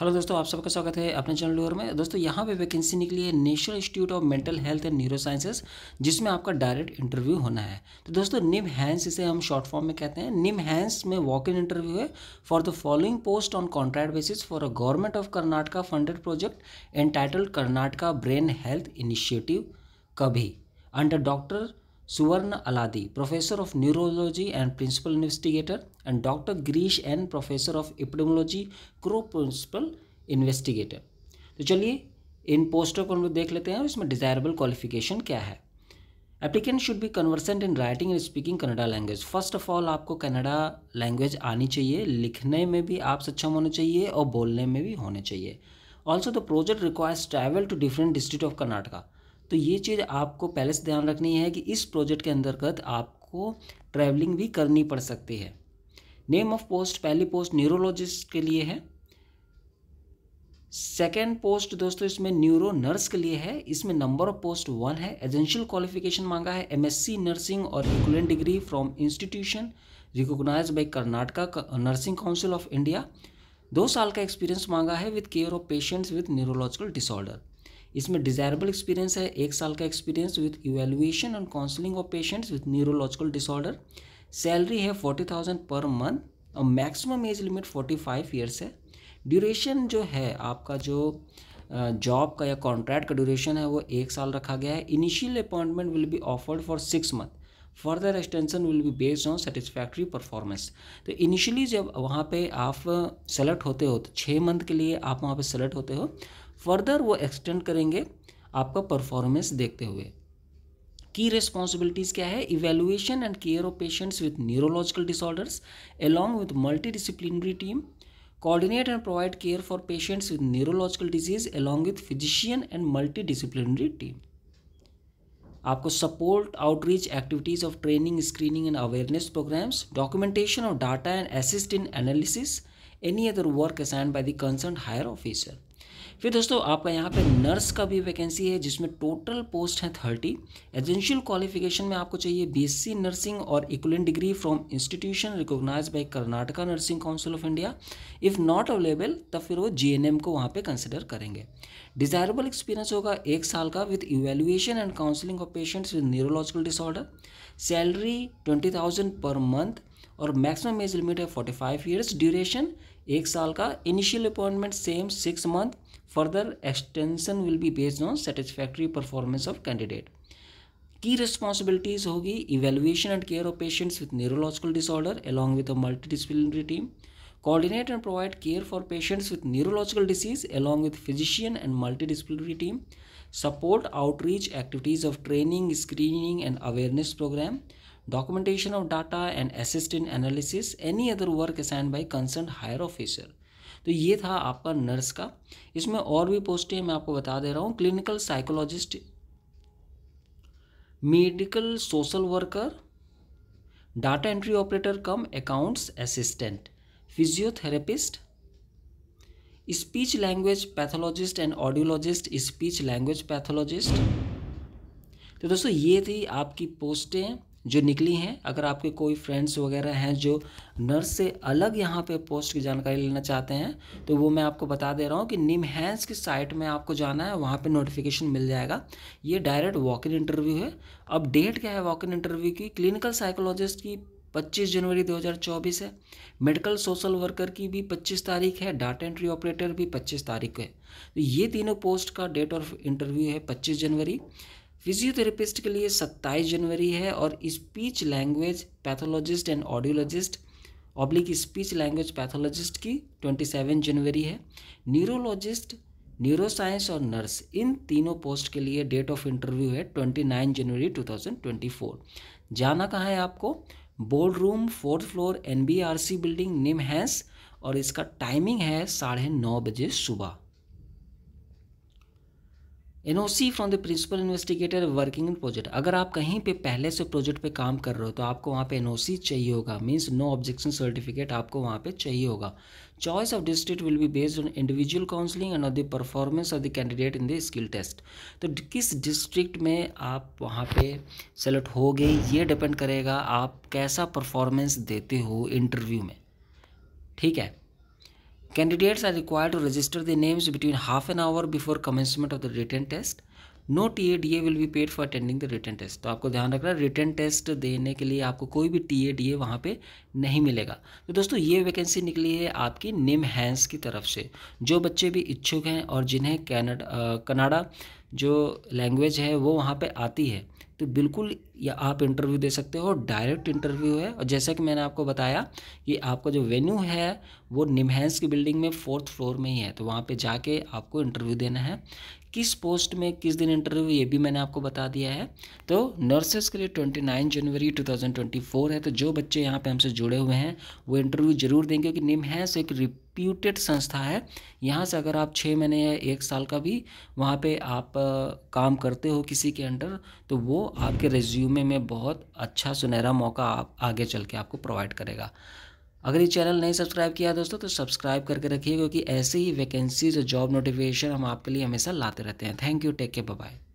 Hello दोस्तों आप सबका स्वागत है अपने चैनल लोअर में दोस्तों यहाँ पे वैकेंसी निकली है National Institute of Mental Health and Neurosciences जिसमें आपका डायरेक्ट इंटरव्यू होना है तो दोस्तों निम हैंस इसे हम शॉर्ट फॉर्म में कहते हैं निम हैंस में वॉक इन इंटरव्यू है for the following post on contract basis for a government of Karnataka funded project entitled Karnataka Brain Health Initiative कभी under doctor Suvarna Alladi professor of neurology and principal investigator and doctor Girish N professor of Epidemiology, co principal investigator तो चलिए इन पोस्टों को हम लोग देख लेते हैं और इसमें डिजायरेबल क्वालिफिकेशन क्या है applicant should be conversant in writing and speaking Kannada language first of all आपको कनाडा लैंग्वेज आनी चाहिए लिखने में भी आप सक्षम होने चाहिए और बोलने में भी होने चाहिए also the project requires travel to different district of Karnataka तो ये चीज़ आपको पहले से ध्यान रखनी है कि इस प्रोजेक्ट के अंतर्गत आपको ट्रैवलिंग भी करनी पड़ सकती है नेम ऑफ पोस्ट पहली पोस्ट न्यूरोलॉजिस्ट के लिए है सेकेंड पोस्ट दोस्तों इसमें न्यूरो नर्स के लिए है इसमें नंबर ऑफ पोस्ट वन है एजेंशियल क्वालिफिकेशन मांगा है एमएससी नर्सिंग और equivalent degree from institution recognise by Karnataka nursing council of India दो साल का एक्सपीरियंस मांगा है with care of patients with neurological disorder इसमें डिजायरेबल एक्सपीरियंस है एक साल का experience with evaluation and counselling of patients with neurological disorder salary है फोर्टी थाउजेंड पर मंथ और maximum age limit forty five years है ड्यूरेशन जो है आपका जो जॉब का या कॉन्ट्रैक्ट का ड्यूरेशन है वो एक साल रखा गया है initial appointment will be offered for six month further extension will be based on satisfactory performance तो इनिशियली जब वहाँ पे आप सेलेक्ट होते हो तो छः मंथ के लिए आप वहाँ पे सेलेक्ट होते हो फर्दर वो एक्सटेंड करेंगे आपका परफॉर्मेंस देखते हुए की रिस्पॉन्सिबिलिटीज़ क्या है evaluation and care of patients with neurological disorders along with multidisciplinary team and provide care for patients with neurological disease along with physician and multidisciplinary team आपको support outreach activities of training screening and awareness programmes documentation of data and assist in analysis any other work assigned by the concern higher officer फिर दोस्तों आपका यहाँ पे nurse का भी vacancy है जिसमें टोटल पोस्ट हैं थर्टी एजेंशियल क्वालिफिकेशन में आपको चाहिए बीएससी नर्सिंग और equivalent degree from institution recognise by Karnataka nursing council of India if not available तब फिर वो जीएनएम को वहाँ पर कंसिडर करेंगे डिजायरेबल एक्सपीरियंस होगा एक साल का with evaluation and counselling of patients with neurological disorder salary twenty thousand per month और मैक्सिमम एज लिमिट है फोर्टी फाइव ईयर्स ड्यूरेशन एक साल का initial appointment same six month Further, extension will be based on satisfactory performance of candidate. Key responsibilities होगी evaluation and care of patients with neurological disorder along with a multidisciplinary team. Coordinate and provide care for patients with neurological disease along with physician and multidisciplinary team. Support outreach activities of training, screening and awareness program. Documentation of data and assist in analysis. Any other work assigned by concerned higher officer. तो ये था आपका nurse का इसमें और भी पोस्टें मैं आपको बता दे रहा हूँ clinical psychologist medical social worker data entry operator cum accounts assistant physiotherapist speech language pathologist and audiologist speech language pathologist तो दोस्तों ये थी आपकी पोस्टें जो निकली हैं अगर आपके कोई फ्रेंड्स वगैरह हैं जो नर्स से अलग यहाँ पे पोस्ट की जानकारी लेना चाहते हैं तो वो मैं आपको बता दे रहा हूँ कि निम हैंस की साइट में आपको जाना है वहाँ पे नोटिफिकेशन मिल जाएगा ये डायरेक्ट वॉक इन इंटरव्यू है अब डेट क्या है वॉक इन इंटरव्यू की क्लिनिकल साइकोलॉजिस्ट की 25 जनवरी 2024 है मेडिकल सोशल वर्कर की भी 25 तारीख है डाटा एंट्री ऑपरेटर भी 25 तारीख है तो ये तीनों पोस्ट का डेट ऑफ इंटरव्यू है 25 जनवरी फिजियोथेरेपिस्ट के लिए 27 जनवरी है और speech language pathologist and audiologist oblique speech language pathologist की 27 जनवरी है न्यूरोलॉजिस्ट न्यूरोसाइंस और नर्स इन तीनों पोस्ट के लिए डेट ऑफ इंटरव्यू है 29 जनवरी 2024 जाना कहाँ है आपको board room fourth floor N building NIMHANS और इसका टाइमिंग है साढ़े नौ बजे सुबह NOC from the principal investigator working in project अगर आप कहीं पे पहले से प्रोजेक्ट पे काम कर रहे हो तो आपको वहाँ पे एनओसी चाहिए होगा मींस नो ऑब्जेक्शन सर्टिफिकेट आपको वहाँ पे चाहिए होगा choice of district will be based on individual counselling and on the performance of the candidate in the skill test तो किस डिस्ट्रिक्ट में आप वहाँ पे सेलेक्ट हो गए ये डिपेंड करेगा आप कैसा परफॉर्मेंस देते हो इंटरव्यू में ठीक है Candidates are required to register their names between half an hour before commencement of the written test. No T A D A will be paid for attending the written test तो आपको ध्यान रखना written test देने के लिए आपको कोई भी टी ए डी ए वहाँ पर नहीं मिलेगा तो दोस्तों ये वैकेंसी निकली है आपकी निम हैंस की तरफ से जो बच्चे भी इच्छुक हैं और जिन्हें कैनडा कनाडा जो लैंग्वेज है वो वहाँ पर आती है तो बिल्कुल या आप इंटरव्यू दे सकते हो डायरेक्ट इंटरव्यू है और जैसा कि मैंने आपको बताया कि आपका जो वेन्यू है वो निमहैंस की बिल्डिंग में फोर्थ फ्लोर में ही है तो वहाँ पे जाके आपको इंटरव्यू देना है किस पोस्ट में किस दिन इंटरव्यू ये भी मैंने आपको बता दिया है तो नर्सेस के लिए 29 जनवरी 2024 है तो जो बच्चे यहाँ पे हमसे जुड़े हुए हैं वो इंटरव्यू जरूर देंगे क्योंकि निमहैंस एक रिप्यूटेड संस्था है यहाँ से अगर आप छः महीने या एक साल का भी वहाँ पे आप काम करते हो किसी के अंडर तो वो आपके रेज्यूमे में बहुत अच्छा सुनहरा मौका आप आगे चल के आपको प्रोवाइड करेगा अगर ये चैनल नहीं सब्सक्राइब किया है दोस्तों तो सब्सक्राइब करके रखिए क्योंकि ऐसे ही वैकेंसीज और जॉब नोटिफिकेशन हम आपके लिए हमेशा लाते रहते हैं thank you take care bye